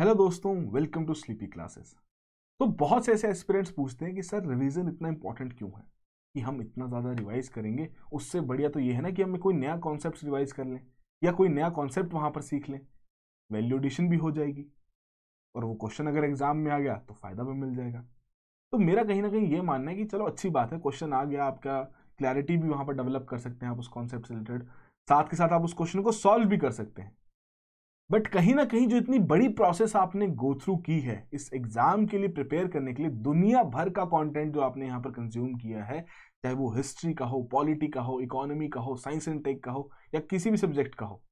Hello दोस्तों welcome to sleepy classes तो बहुत से ऐसे एस्पिरेंट्स पूछते हैं कि सर रिवीजन इतना इंपॉर्टेंट क्यों है कि हम इतना ज़्यादा रिवाइज करेंगे उससे बढ़िया तो ये है ना कि हमें कोई नया कॉन्सेप्ट रिवाइज कर लें या कोई नया कॉन्सेप्ट वहाँ पर सीख लें वैल्यूडिशन भी हो जाएगी और वो क्वेश्चन अगर एग्जाम में आ गया तो फ़ायदा भी मिल जाएगा तो मेरा कहीं ना कहीं ये मानना है कि चलो अच्छी बात है क्वेश्चन आ गया आपका क्लैरिटी भी वहाँ पर डेवलप कर सकते हैं आप उस कॉन्सेप्ट से रिलेटेड साथ के साथ आप उस क्वेश्चन को सॉल्व भी कर सकते हैं बट कहीं ना कहीं जो इतनी बड़ी प्रोसेस आपने गो थ्रू की है इस एग्ज़ाम के लिए प्रिपेयर करने के लिए दुनिया भर का कंटेंट जो आपने यहाँ पर कंज्यूम किया है चाहे वो हिस्ट्री का हो पॉलिटी का हो इकोनॉमी का हो साइंस एंड टेक का हो या किसी भी सब्जेक्ट का हो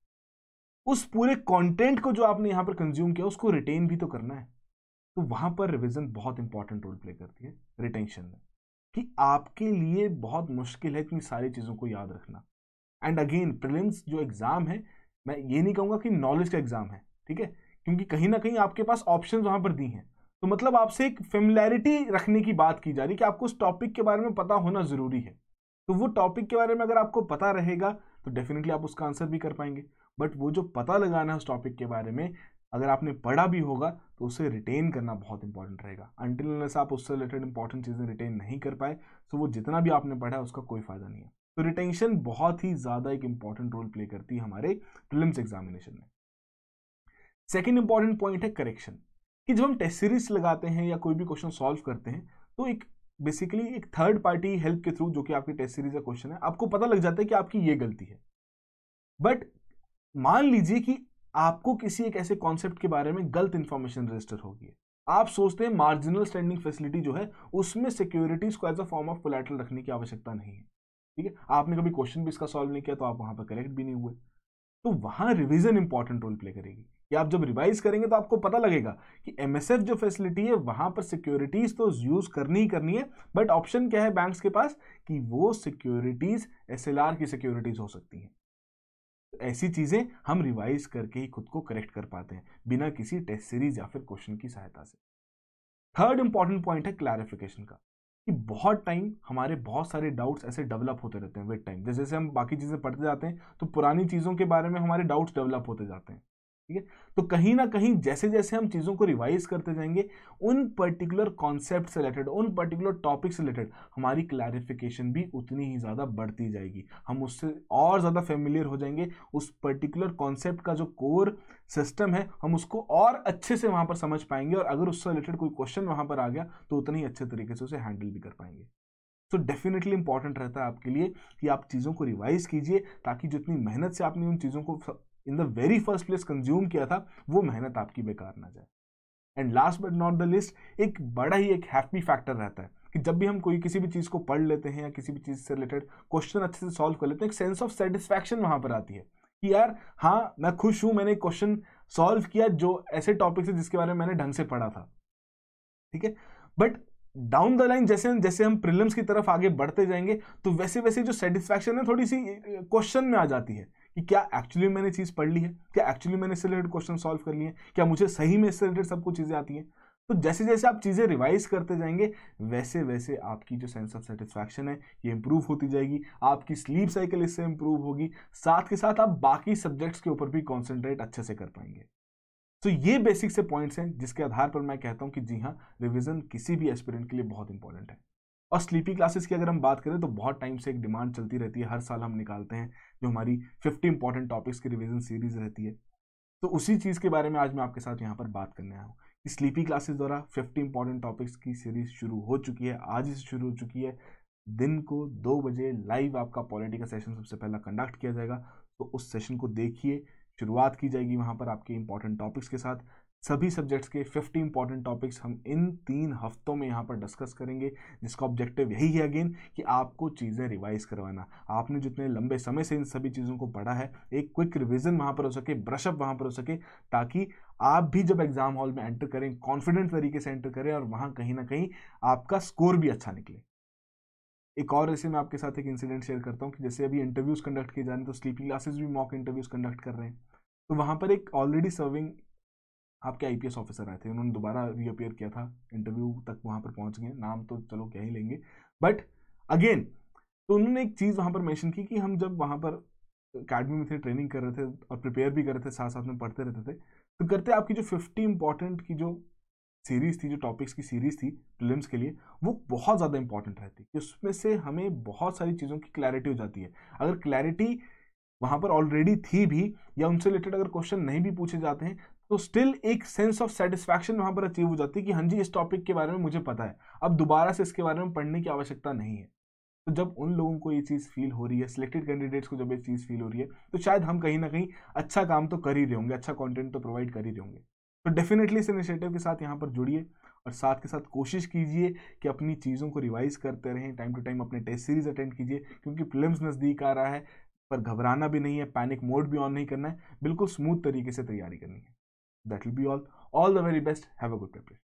उस पूरे कंटेंट को जो आपने यहाँ पर कंज्यूम किया उसको रिटेन भी तो करना है तो वहां पर रिविज़न बहुत इंपॉर्टेंट रोल प्ले करती है रिटेंशन में कि आपके लिए बहुत मुश्किल है इतनी सारी चीज़ों को याद रखना एंड अगेन प्रिलिम्स जो एग्ज़ाम है मैं ये नहीं कहूँगा कि नॉलेज का एग्जाम है ठीक है क्योंकि कहीं ना कहीं आपके पास ऑप्शन वहाँ पर दी हैं तो मतलब आपसे एक फेमिलैरिटी रखने की बात की जा रही है कि आपको उस टॉपिक के बारे में पता होना ज़रूरी है तो वो टॉपिक के बारे में अगर आपको पता रहेगा तो डेफिनेटली आप उसका आंसर भी कर पाएंगे बट वो जो पता लगाना है उस टॉपिक के बारे में अगर आपने पढ़ा भी होगा तो उसे रिटेन करना बहुत इंपॉर्टेंट रहेगा अनटिल आप उससे रिलेटेड इंपॉर्टेंट चीज़ें रिटेन नहीं कर पाए तो वो जितना भी आपने पढ़ा है उसका कोई फ़ायदा नहीं है तो रिटेंशन बहुत ही ज़्यादा एक इंपॉर्टेंट रोल प्ले करती है हमारे प्रिलिम्स एग्जामिनेशन में सेकेंड इंपॉर्टेंट पॉइंट है करेक्शन कि जब हम टेस्ट सीरीज लगाते हैं या कोई भी क्वेश्चन सॉल्व करते हैं तो एक बेसिकली एक थर्ड पार्टी हेल्प के थ्रू जो कि आपकी टेस्ट सीरीज का क्वेश्चन है आपको पता लग जाता है कि आपकी ये गलती है बट मान लीजिए कि आपको किसी एक ऐसे कॉन्सेप्ट के बारे में गलत इन्फॉर्मेशन रजिस्टर होगी आप सोचते हैं मार्जिनल स्टैंडिंग फैसिलिटी जो है उसमें सिक्योरिटीज को as a form of collateral रखने की आवश्यकता नहीं है ठीक है आपने कभी क्वेश्चन भी इसका सॉल्व नहीं किया तो आप वहां पर करेक्ट भी नहीं हुए तो वहां रिविजन इंपॉर्टेंट रोल प्ले करेगी कि आप जब रिवाइज करेंगे तो आपको पता लगेगा कि एम जो फैसिलिटी है वहां पर सिक्योरिटीज़ तो यूज़ करनी ही करनी है बट ऑप्शन क्या है बैंक्स के पास कि वो सिक्योरिटीज़ एस की सिक्योरिटीज़ हो सकती हैं तो ऐसी चीज़ें हम रिवाइज करके ही खुद को करेक्ट कर पाते हैं बिना किसी टेस्ट सीरीज या फिर क्वेश्चन की सहायता से थर्ड इंपॉर्टेंट पॉइंट है क्लैरिफिकेशन का कि बहुत टाइम हमारे बहुत सारे डाउट्स ऐसे डेवलप होते रहते हैं विद टाइम जैसे जैसे हम बाकी चीज़ें पढ़ते जाते हैं तो पुरानी चीज़ों के बारे में हमारे डाउट्स डेवलप होते जाते हैं ठीक है तो कहीं ना कहीं जैसे जैसे हम चीज़ों को रिवाइज करते जाएंगे उन पर्टिकुलर कॉन्सेप्ट से रिलेटेड उन पर्टिकुलर टॉपिक से रिलेटेड हमारी क्लैरिफिकेशन भी उतनी ही ज़्यादा बढ़ती जाएगी हम उससे और ज़्यादा फेमिलियर हो जाएंगे उस पर्टिकुलर कॉन्सेप्ट का जो कोर सिस्टम है हम उसको और अच्छे से वहाँ पर समझ पाएंगे और अगर उससे रिलेटेड कोई क्वेश्चन वहाँ पर आ गया तो उतने ही अच्छे तरीके से उसे हैंडल भी कर पाएंगे तो डेफिनेटली इंपॉर्टेंट रहता है आपके लिए कि आप चीज़ों को रिवाइज कीजिए ताकि जितनी मेहनत से आपने उन चीज़ों को in the very first place consume किया था वो मेहनत आपकी बेकार ना जाए and last but not the least एक बड़ा ही एक हैप्पी फैक्टर रहता है कि जब भी हम कोई किसी भी चीज़ को पढ़ लेते हैं या किसी भी चीज़ से रिलेटेड क्वेश्चन अच्छे से सॉल्व कर लेते हैं एक सेंस ऑफ सेटिस्फैक्शन वहाँ पर आती है कि यार हाँ मैं खुश हूँ मैंने क्वेश्चन सॉल्व किया जो ऐसे टॉपिक से जिसके बारे में मैंने ढंग से पढ़ा था ठीक है बट डाउन द लाइन जैसे जैसे हम प्रिलिम्स की तरफ आगे बढ़ते जाएंगे तो वैसे वैसे जो सेटिस्फैक्शन है थोड़ी सी क्वेश्चन में आ जाती है कि क्या एक्चुअली मैंने चीज़ पढ़ ली है क्या एक्चुअली मैंने इससे रिलेटेड क्वेश्चन सॉल्व कर लिए हैं क्या मुझे सही में इससे रिलेटेड सब कुछ चीज़ें आती हैं तो जैसे जैसे आप चीज़ें रिवाइज करते जाएंगे वैसे वैसे आपकी जो सेंस ऑफ सेटिस्फैक्शन है ये इंप्रूव होती जाएगी आपकी स्लीप साइकिल इससे इंप्रूव होगी साथ के साथ आप बाकी सब्जेक्ट्स के ऊपर भी कॉन्सेंट्रेट अच्छे से कर पाएंगे तो ये बेसिक से पॉइंट्स हैं जिसके आधार पर मैं कहता हूं कि जी हाँ रिविजन किसी भी एस्पिरेंट के लिए बहुत इंपॉर्टेंट है और स्लीपी क्लासेस की अगर हम बात करें तो बहुत टाइम से एक डिमांड चलती रहती है हर साल हम निकालते हैं जो हमारी फिफ्टी इंपॉर्टेंट टॉपिक्स की रिविजन सीरीज रहती है तो उसी चीज़ के बारे में आज मैं आपके साथ यहाँ पर बात करने आया हूँ स्लीपी क्लासेस द्वारा फिफ्टी इंपॉर्टेंट टॉपिक्स की सीरीज शुरू हो चुकी है आज से शुरू हो चुकी है दिन को दो बजे लाइव आपका पॉलिटिकल सेशन सबसे पहला कंडक्ट किया जाएगा तो उस सेशन को देखिए शुरुआत की जाएगी वहाँ पर आपके इंपॉर्टेंट टॉपिक्स के साथ सभी सब्जेक्ट्स के 50 इंपॉर्टेंट टॉपिक्स हम इन तीन हफ्तों में यहाँ पर डिस्कस करेंगे जिसका ऑब्जेक्टिव यही है अगेन कि आपको चीज़ें रिवाइज करवाना आपने जितने लंबे समय से इन सभी चीज़ों को पढ़ा है एक क्विक रिविजन वहाँ पर हो सके ब्रशअप वहाँ पर हो सके ताकि आप भी जब एग्ज़ाम हॉल में एंटर करें कॉन्फिडेंट तरीके से एंटर करें और वहाँ कहीं ना कहीं आपका स्कोर भी अच्छा निकले एक और ऐसे मैं आपके साथ एक इंसिडेंट शेयर करता हूँ कि जैसे अभी इंटरव्यूज़ कंडक्ट किए जा रहे हैं तो स्लीपिंग क्लासेज भी मॉक इंटरव्यूज़ कंडक्ट कर रहे हैं तो वहाँ पर एक ऑलरेडी सर्विंग आपके आई ऑफिसर आए थे उन्होंने दोबारा रीअपेयर किया था इंटरव्यू तक वहाँ पर पहुँच गए नाम तो चलो क्या ही लेंगे बट अगेन तो उन्होंने एक चीज़ वहाँ पर मैंशन की कि हम जब वहाँ पर अकेडमी में थे ट्रेनिंग कर रहे थे और प्रिपेयर भी कर रहे थे साथ साथ में पढ़ते रहते थे तो करते आपकी जो फिफ्टी इंपॉर्टेंट की जो सीरीज़ थी जो टॉपिक्स की सीरीज़ थी फिल्म्स के लिए वो बहुत ज़्यादा इंपॉर्टेंट रहती है उसमें से हमें बहुत सारी चीज़ों की क्लैरिटी हो जाती है अगर क्लैरिटी वहाँ पर ऑलरेडी थी भी या उनसे रिलेटेड अगर क्वेश्चन नहीं भी पूछे जाते हैं तो स्टिल एक सेंस ऑफ सेटिस्फैक्शन वहाँ पर अचीव हो जाती है कि हाँ जी इस टॉपिक के बारे में मुझे पता है अब दोबारा से इसके बारे में पढ़ने की आवश्यकता नहीं है तो जब उन लोगों को ये चीज़ फील हो रही है सिलेक्टेड कैंडिडेट्स को जब ये चीज़ फील हो रही है तो शायद हम कहीं ना कहीं अच्छा काम तो कर ही रहे होंगे अच्छा कॉन्टेंट तो प्रोवाइड कर ही रहे होंगे तो डेफिनेटली इस इनिशिएटिव के साथ यहाँ पर जुड़िए और साथ के साथ कोशिश कीजिए कि अपनी चीज़ों को रिवाइज करते रहें टाइम टू टाइम अपने टेस्ट सीरीज अटेंड कीजिए क्योंकि फिल्म नज़दीक आ रहा है पर घबराना भी नहीं है पैनिक मोड भी ऑन नहीं करना है बिल्कुल स्मूथ तरीके से तैयारी करनी है That will be all. All the very best. Have a good preparation.